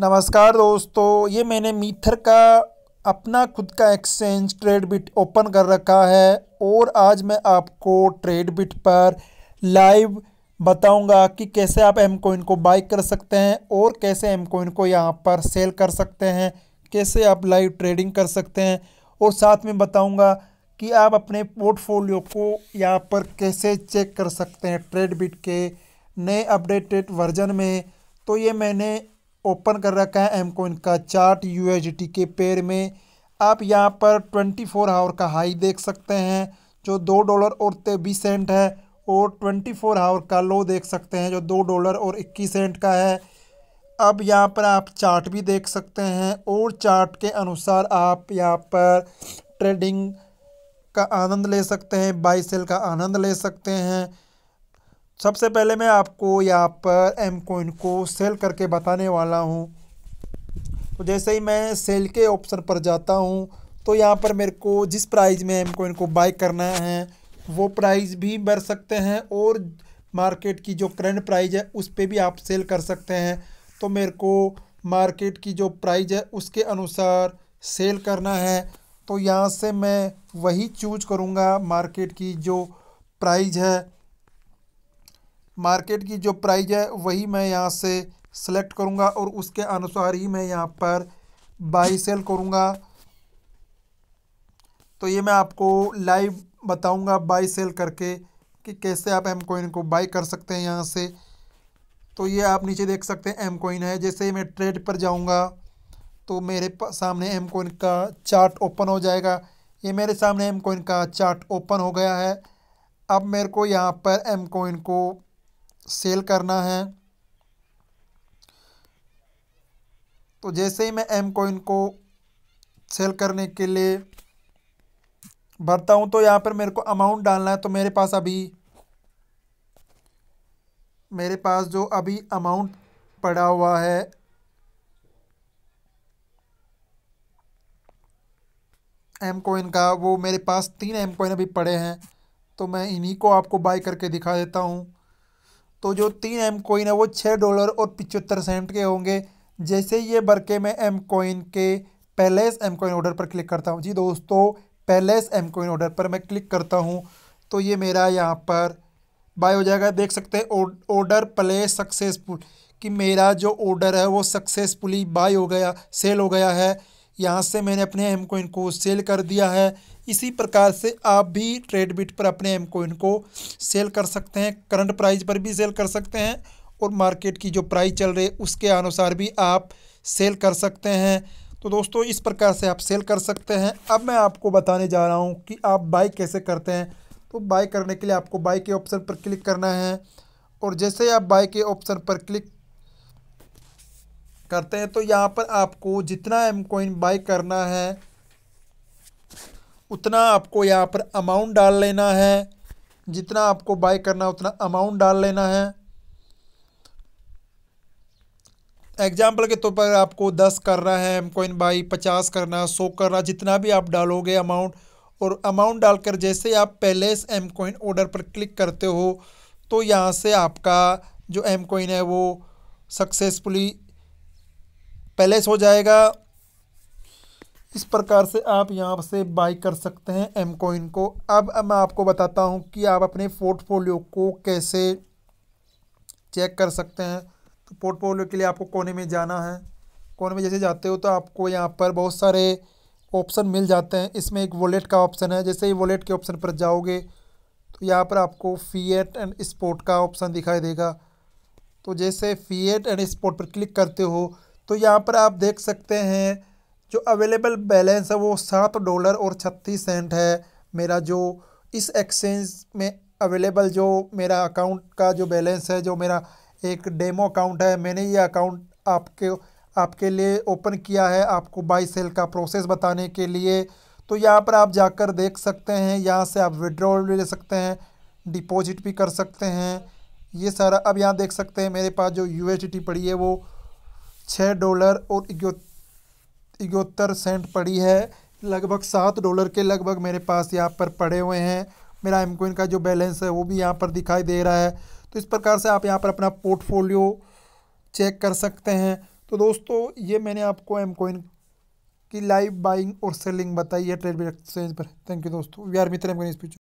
नमस्कार दोस्तों ये मैंने मीथर का अपना खुद का एक्सचेंज ट्रेड बिट ओपन कर रखा है और आज मैं आपको ट्रेड बिट पर लाइव बताऊंगा कि कैसे आप एम कोइन को बाई कर सकते हैं और कैसे एम कोइन को यहाँ पर सेल कर सकते हैं कैसे आप लाइव ट्रेडिंग कर सकते हैं और साथ में बताऊंगा कि आप अपने पोर्टफोलियो को यहाँ पर कैसे चेक कर सकते हैं ट्रेड बिट के नए अपडेटेड वर्जन में तो ये मैंने ओपन कर रखा है एम कोइन का चार्ट यू के पेयर में आप यहाँ पर ट्वेंटी फोर आवर का हाई देख सकते हैं जो दो डॉलर और तेबीस सेंट है और ट्वेंटी फोर आवर का लो देख सकते हैं जो दो डॉलर और इक्कीस सेंट का है अब यहाँ पर आप चार्ट भी देख सकते हैं और चार्ट के अनुसार आप यहाँ पर ट्रेडिंग का आनंद ले सकते हैं बाई सेल का आनंद ले सकते हैं सबसे पहले मैं आपको यहाँ पर एम कोइन को सेल करके बताने वाला हूँ तो जैसे ही मैं सेल के ऑप्शन पर जाता हूँ तो यहाँ पर मेरे को जिस प्राइस में एम कोइन को बाई करना है वो प्राइस भी भर सकते हैं और मार्केट की जो करंट प्राइस है उस पर भी आप सेल कर सकते हैं तो मेरे को मार्केट की जो प्राइस है उसके अनुसार सेल करना है तो यहाँ से मैं वही चूज करूँगा मार्केट की जो प्राइज़ है मार्केट की जो प्राइज है वही मैं यहाँ से सेलेक्ट करूँगा और उसके अनुसार ही मैं यहाँ पर बाई सेल करूँगा तो ये मैं आपको लाइव बताऊँगा बाई सेल करके कि कैसे आप एम कोइन को बाई कर सकते हैं यहाँ से तो ये आप नीचे देख सकते हैं एम कोइन है जैसे मैं ट्रेड पर जाऊँगा तो मेरे सामने एम कोइन का चार्ट ओपन हो जाएगा ये मेरे सामने एम कोइन का चार्ट ओपन हो गया है अब मेरे को यहाँ पर एम कोइन को सेल करना है तो जैसे ही मैं एम कॉइन को सेल करने के लिए भरता हूँ तो यहाँ पर मेरे को अमाउंट डालना है तो मेरे पास अभी मेरे पास जो अभी अमाउंट पड़ा हुआ है एम कोइन का वो मेरे पास तीन एम कोइन अभी पड़े हैं तो मैं इन्हीं को आपको बाई करके दिखा देता हूँ तो जो तीन एम कोइन है वो छः डॉलर और पिचहत्तर सेंट के होंगे जैसे ये बरके में एम कोइन के पैलेस एम कोइन ऑर्डर पर क्लिक करता हूँ जी दोस्तों पैलेस एम कोइन ऑर्डर पर मैं क्लिक करता हूँ तो ये मेरा यहाँ पर बाय हो जाएगा देख सकते हैं ऑर्डर प्लेस सक्सेसफुल कि मेरा जो ऑर्डर है वो सक्सेसफुली बाय हो गया सेल हो गया है यहाँ से मैंने अपने एम कोइन को सेल कर दिया है इसी प्रकार से आप भी ट्रेड बिट पर अपने एम कोइन को सेल कर सकते हैं करंट प्राइस पर भी सेल कर सकते हैं और मार्केट की जो प्राइस चल रही है उसके अनुसार भी आप सेल कर सकते हैं तो दोस्तों इस प्रकार से आप सेल कर सकते हैं अब मैं आपको बताने जा रहा हूँ कि आप बाई कैसे करते हैं तो बाई करने के लिए आपको बाई के ऑप्शन पर क्लिक करना है और जैसे आप बाई के ऑप्शन पर क्लिक करते हैं तो यहाँ पर आपको जितना एम कोइन बाई करना है उतना आपको यहाँ पर अमाउंट डाल लेना है जितना आपको बाई करना उतना अमाउंट डाल लेना है एग्जाम्पल के तौर तो पर आपको दस करना है एम कोइन बाई पचास करना सौ करना जितना भी आप डालोगे अमाउंट और अमाउंट डालकर जैसे आप पहले इस एम कोइन ऑर्डर पर क्लिक करते हो तो यहाँ से आपका जो एम कोइन है वो सक्सेसफुली पैलेस हो जाएगा इस प्रकार से आप यहाँ से बाई कर सकते हैं एम कोइन को अब मैं आपको बताता हूँ कि आप अपने पोर्टफोलियो को कैसे चेक कर सकते हैं तो पोर्टफोलियो के लिए आपको कोने में जाना है कोने में जैसे जाते हो तो आपको यहाँ पर बहुत सारे ऑप्शन मिल जाते हैं इसमें एक वॉलेट का ऑप्शन है जैसे ही वॉलेट के ऑप्शन पर जाओगे तो यहाँ पर आपको फीएट एंड स्पोर्ट का ऑप्शन दिखाई देगा तो जैसे फीएट एंड स्पोर्ट पर क्लिक करते हो तो यहाँ पर आप देख सकते हैं जो अवेलेबल बैलेंस है वो सात डॉलर और छत्तीस सेंट है मेरा जो इस एक्सचेंज में अवेलेबल जो मेरा अकाउंट का जो बैलेंस है जो मेरा एक डेमो अकाउंट है मैंने ये अकाउंट आपके आपके लिए ओपन किया है आपको बाई सेल का प्रोसेस बताने के लिए तो यहाँ पर आप जाकर देख सकते हैं यहाँ से आप विड्रॉल भी ले सकते हैं डिपॉजिट भी कर सकते हैं ये सारा अब यहाँ देख सकते हैं मेरे पास जो यू पड़ी है वो छः डॉलर और इकहत्तर सेंट पड़ी है लगभग सात डॉलर के लगभग मेरे पास यहाँ पर पड़े हुए हैं मेरा एमकोइन का जो बैलेंस है वो भी यहाँ पर दिखाई दे रहा है तो इस प्रकार से आप यहाँ पर अपना पोर्टफोलियो चेक कर सकते हैं तो दोस्तों ये मैंने आपको एमकोइन की लाइव बाइंग और सेलिंग बताई है ट्रेड एक्सचेंज पर थैंक यू दोस्तों वी आर मित्र एमकोइन स्पीच